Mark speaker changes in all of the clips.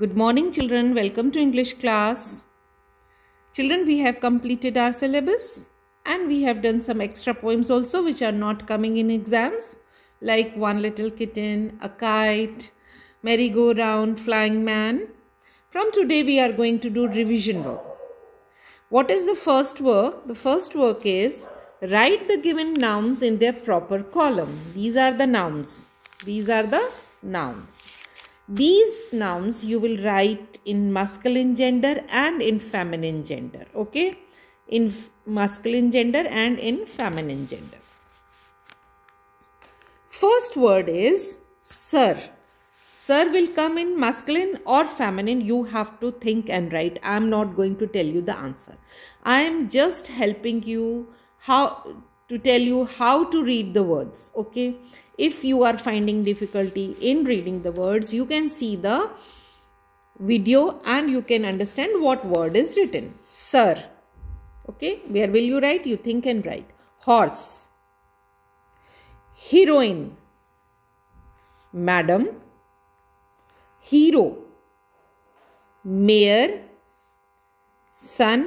Speaker 1: Good morning children. Welcome to English class. Children, we have completed our syllabus and we have done some extra poems also which are not coming in exams like One Little Kitten, A Kite, Merry-Go-Round, Flying Man. From today we are going to do revision work. What is the first work? The first work is write the given nouns in their proper column. These are the nouns. These are the nouns. These nouns you will write in masculine gender and in feminine gender. Okay. In masculine gender and in feminine gender. First word is sir. Sir will come in masculine or feminine. You have to think and write. I am not going to tell you the answer. I am just helping you how to tell you how to read the words okay if you are finding difficulty in reading the words you can see the video and you can understand what word is written sir okay where will you write you think and write horse heroine madam hero mayor sun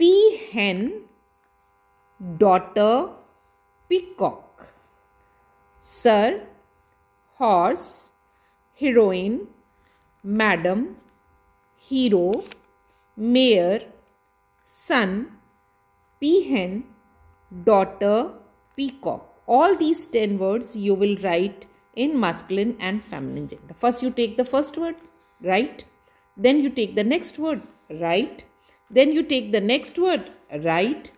Speaker 1: peahen daughter peacock sir horse heroine madam hero mayor son peahen daughter peacock all these 10 words you will write in masculine and feminine gender first you take the first word right then you take the next word right then you take the next word right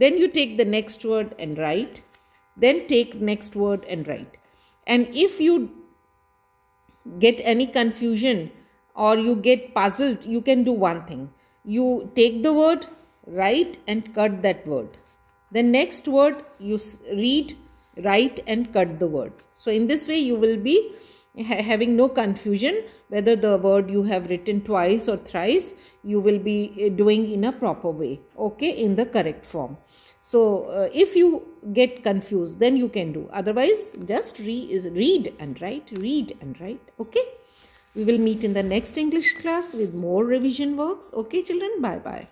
Speaker 1: then you take the next word and write. Then take next word and write. And if you get any confusion or you get puzzled, you can do one thing. You take the word, write and cut that word. The next word you read, write and cut the word. So in this way you will be having no confusion whether the word you have written twice or thrice you will be eh, doing in a proper way okay in the correct form so uh, if you get confused then you can do otherwise just re is read and write read and write okay we will meet in the next english class with more revision works okay children bye bye